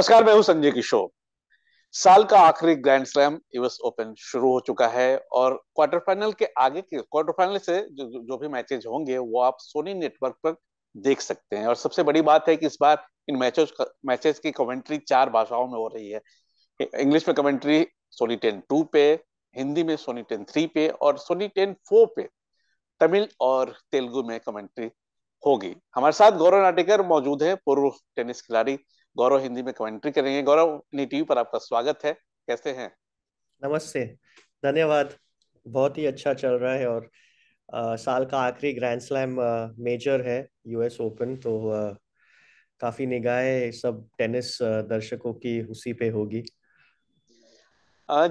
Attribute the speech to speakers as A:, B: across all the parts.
A: नमस्कार मैं हूं संजय किशोर साल का आखिरी ग्रैंड स्लैम यूएस ओपन शुरू हो चुका है और क्वार्टर फाइनल के आगे के क्वार्टर फाइनल से जो जो भी मैचेज होंगे वो आप सोनी नेटवर्क पर देख सकते हैं और सबसे बड़ी बात है कि इस बार इन मैचेस मैचेज की कमेंट्री चार भाषाओं में हो रही है इंग्लिश में कमेंट्री सोनी टेन टू पे हिंदी में सोनी टेन थ्री पे और सोनी टेन फोर पे तमिल और तेलुगु में कमेंट्री होगी हमारे साथ गौरव नाटेकर मौजूद है पूर्व टेनिस खिलाड़ी गौरव हिंदी में कमेंट्री करेंगे गौरव टीवी पर आपका स्वागत है कैसे हैं
B: नमस्ते धन्यवाद बहुत ही अच्छा चल रहा है और आ, साल का आखिरी ग्रैंड स्लैम मेजर है यूएस ओपन तो आ, काफी निगाहें सब टेनिस दर्शकों की उसी पे होगी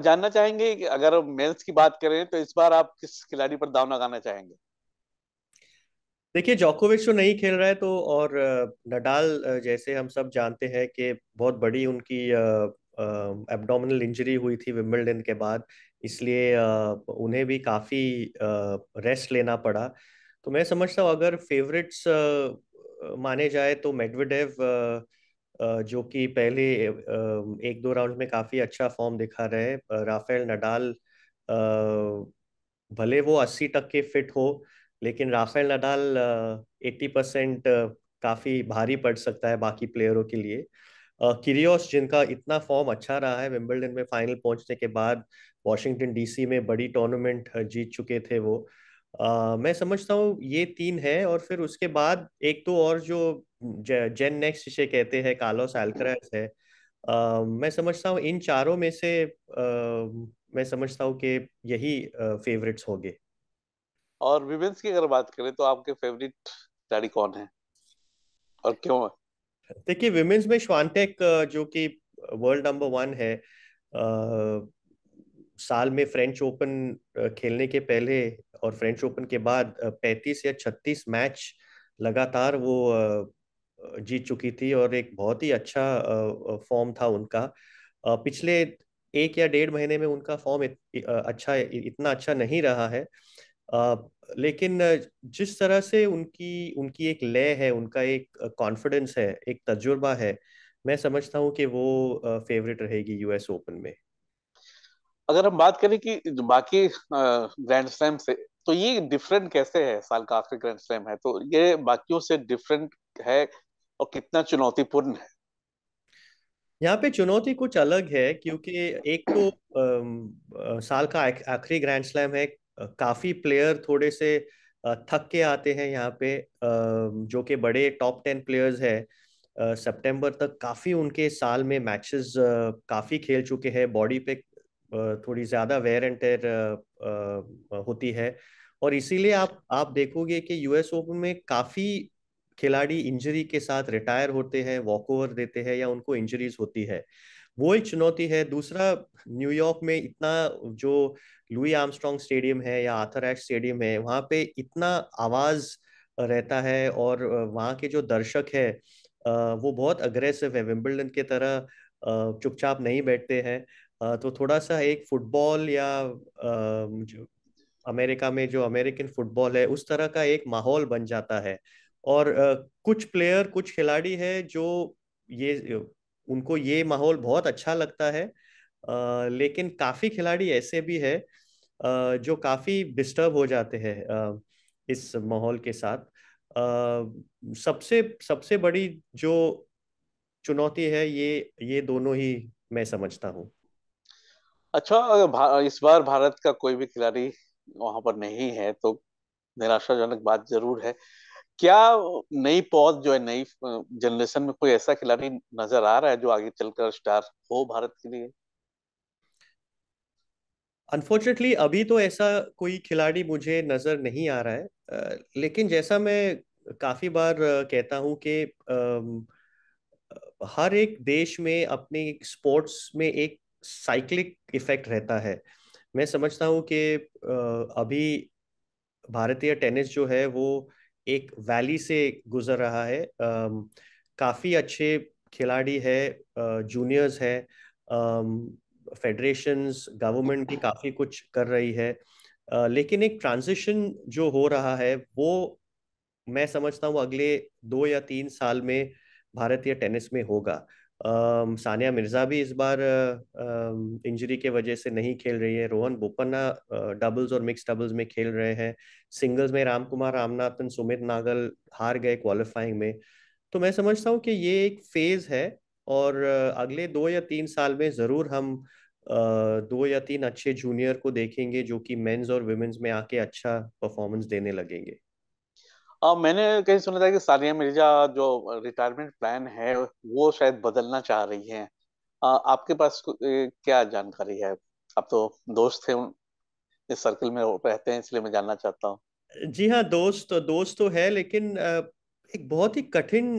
A: जानना चाहेंगे अगर मेंस की बात करें तो इस बार आप किस खिलाड़ी पर दाव लगाना चाहेंगे
B: देखिए जोकोविच तो नहीं खेल रहा है तो और नडाल जैसे हम सब जानते हैं कि बहुत बड़ी उनकी एब्डोमिनल इंजरी हुई थी विम्बलडन के बाद इसलिए उन्हें भी काफ़ी रेस्ट लेना पड़ा तो मैं समझता हूँ अगर फेवरेट्स माने जाए तो मेडवेडेव जो कि पहले एक दो राउंड में काफ़ी अच्छा फॉर्म दिखा रहे राफेल नडाल भले वो अस्सी तक के फिट हो लेकिन राफेल नडाल एट्टी परसेंट काफ़ी भारी पड़ सकता है बाकी प्लेयरों के लिए किरियोस जिनका इतना फॉर्म अच्छा रहा है विम्बलडन में फाइनल पहुंचने के बाद वॉशिंगटन डीसी में बड़ी टूर्नामेंट जीत चुके थे वो आ, मैं समझता हूँ ये तीन है और फिर उसके बाद एक तो और जो जेन नेक्स्ट जिसे कहते हैं कार्लोस एल्करास है मैं समझता हूँ इन चारों में से मैं समझता हूँ कि यही फेवरेट्स होंगे
A: और विमेंस की अगर बात करें तो आपके फेवरेट खिलाड़ी कौन है और क्यों
B: देखिए विमेंस में श्वानटेक जो कि वर्ल्ड नंबर वन है आ, साल में फ्रेंच ओपन खेलने के पहले और फ्रेंच ओपन के बाद 35 या 36 मैच लगातार वो जीत चुकी थी और एक बहुत ही अच्छा फॉर्म था उनका पिछले एक या डेढ़ महीने में उनका फॉर्म इत, अच्छा इतना अच्छा नहीं रहा है लेकिन जिस तरह से उनकी उनकी एक लय है उनका एक कॉन्फिडेंस है एक तजुर्बा है मैं समझता हूँ कि वो फेवरेट रहेगी यूएस ओपन में अगर हम बात करें कि बाकी
A: ग्रैंड स्लैम से तो ये डिफरेंट कैसे है साल का आखिरी ग्रैंड स्लैम है तो ये बाकियों से डिफरेंट है और कितना चुनौतीपूर्ण है
B: यहाँ पे चुनौती कुछ अलग है क्योंकि एक तो आ, साल का आखिरी ग्रैंड स्लैम है काफ़ी प्लेयर थोड़े से थक के आते हैं यहाँ पे जो कि बड़े टॉप टेन प्लेयर्स हैं सितंबर तक काफ़ी उनके साल में मैचेस काफ़ी खेल चुके हैं बॉडी पे थोड़ी ज़्यादा वेयर एंड टेयर होती है और इसीलिए आप आप देखोगे कि यूएस ओपन में काफ़ी खिलाड़ी इंजरी के साथ रिटायर होते हैं वॉक ओवर देते हैं या उनको इंजरीज होती है वो एक चुनौती है दूसरा न्यूयॉर्क में इतना जो लुई आर्मस्ट्रॉन्ग स्टेडियम है या आथर एश स्टेडियम है वहाँ पे इतना आवाज रहता है और वहाँ के जो दर्शक है वो बहुत अग्रेसिव है विम्बलडन के तरह चुपचाप नहीं बैठते हैं तो थोड़ा सा एक फुटबॉल या अमेरिका में जो अमेरिकन फुटबॉल है उस तरह का एक माहौल बन जाता है और कुछ प्लेयर कुछ खिलाड़ी है जो ये उनको ये माहौल बहुत अच्छा लगता है आ, लेकिन काफ़ी खिलाड़ी ऐसे भी है आ, जो काफ़ी डिस्टर्ब हो जाते हैं इस माहौल के साथ आ, सबसे सबसे बड़ी जो चुनौती है ये ये दोनों ही मैं समझता हूँ
A: अच्छा इस बार भारत का कोई भी खिलाड़ी वहां पर नहीं है तो निराशाजनक बात जरूर है क्या नई पौध जो है नई जनरेशन में कोई ऐसा खिलाड़ी नजर आ रहा है जो आगे चलकर स्टार हो भारत के लिए
B: अनफॉर्चुनेटली अभी तो ऐसा कोई खिलाड़ी मुझे नजर नहीं आ रहा है लेकिन जैसा मैं काफी बार कहता हूं कि हर एक देश में अपने स्पोर्ट्स में एक साइक्लिक इफेक्ट रहता है मैं समझता हूं कि अभी भारतीय टेनिस जो है वो एक वैली से गुजर रहा है काफ़ी अच्छे खिलाड़ी है जूनियर्स है फेडरेशन गवर्नमेंट भी काफ़ी कुछ कर रही है लेकिन एक ट्रांजिशन जो हो रहा है वो मैं समझता हूँ अगले दो या तीन साल में भारतीय टेनिस में होगा सानिया मिर्जा भी इस बार इंजरी के वजह से नहीं खेल रही है रोहन बोपन्ना डबल्स और मिक्स डबल्स में खेल रहे हैं सिंगल्स में राम कुमार रामनाथन सुमित नागल हार गए क्वालिफाइंग में तो मैं समझता हूँ कि ये एक फेज है और अगले दो या तीन साल में जरूर हम दो या तीन अच्छे जूनियर को देखेंगे जो कि मेंस और वुमेन्स में आके अच्छा परफॉर्मेंस देने लगेंगे
A: आ, मैंने कहीं सुना था कि सानिया मिर्जा जो रिटायरमेंट प्लान है वो शायद बदलना चाह रही हैं आपके पास क्या जानकारी है आप तो दोस्त थे इस सर्कल में रहते हैं इसलिए मैं जानना चाहता हूँ
B: जी हाँ दोस्त दोस्त तो है लेकिन एक बहुत ही कठिन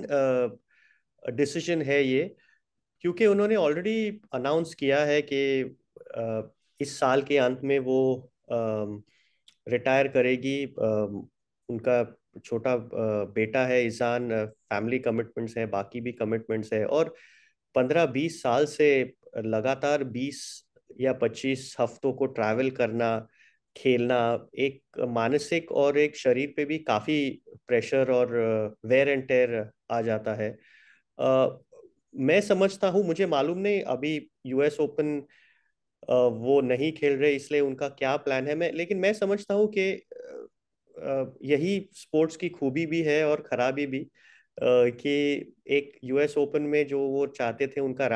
B: डिसीजन है ये क्योंकि उन्होंने ऑलरेडी अनाउंस किया है कि इस साल के अंत में वो रिटायर करेगी उनका छोटा बेटा है ईसान फैमिली कमिटमेंट्स हैं बाकी भी कमिटमेंट्स हैं और पंद्रह बीस साल से लगातार बीस या पच्चीस हफ्तों को ट्रैवल करना खेलना एक मानसिक और एक शरीर पे भी काफ़ी प्रेशर और वेयर एंड टेयर आ जाता है आ, मैं समझता हूँ मुझे मालूम नहीं अभी यूएस ओपन वो नहीं खेल रहे इसलिए उनका क्या प्लान है मैं लेकिन मैं समझता हूँ कि यही स्पोर्ट्स की खूबी भी है और खराबी भी कि एक यूएस ओपन में जो वो चाहते थे उनका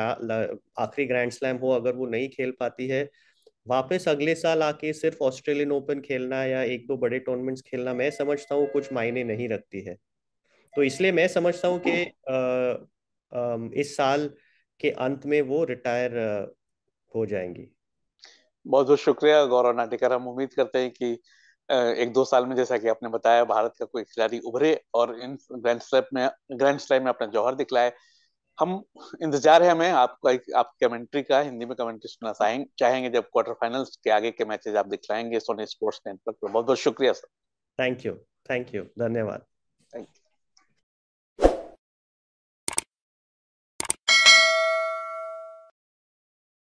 B: आखिरी ग्रैंड स्लैम हो अगर वो नहीं खेल पाती है वापस अगले साल आके सिर्फ ऑस्ट्रेलियन ओपन खेलना या एक दो बड़े टूर्नामेंट्स खेलना मैं समझता हूँ कुछ मायने नहीं रखती है तो इसलिए मैं समझता हूँ कि इस साल के अंत में वो रिटायर हो जाएंगी
A: बहुत बहुत शुक्रिया गौरव नाटिकर हम उम्मीद करते हैं कि एक दो साल में जैसा कि आपने बताया भारत का कोई खिलाड़ी उभरे और इन ग्रैंड स्लैम में ग्रैंड स्लैम में अपना जौहर दिखलाए हम इंतजार है हमें आपका आप कमेंट्री का हिंदी में कमेंट्री सुनना चाहेंगे चाहेंगे जब क्वार्टर फाइनल्स के आगे के मैचेस आप दिखलाएंगे सोनी स्पोर्ट्स नेटवर्क पर बहुत बहुत शुक्रिया sir
B: thank you thank you धन्यवाद
A: थैंक यू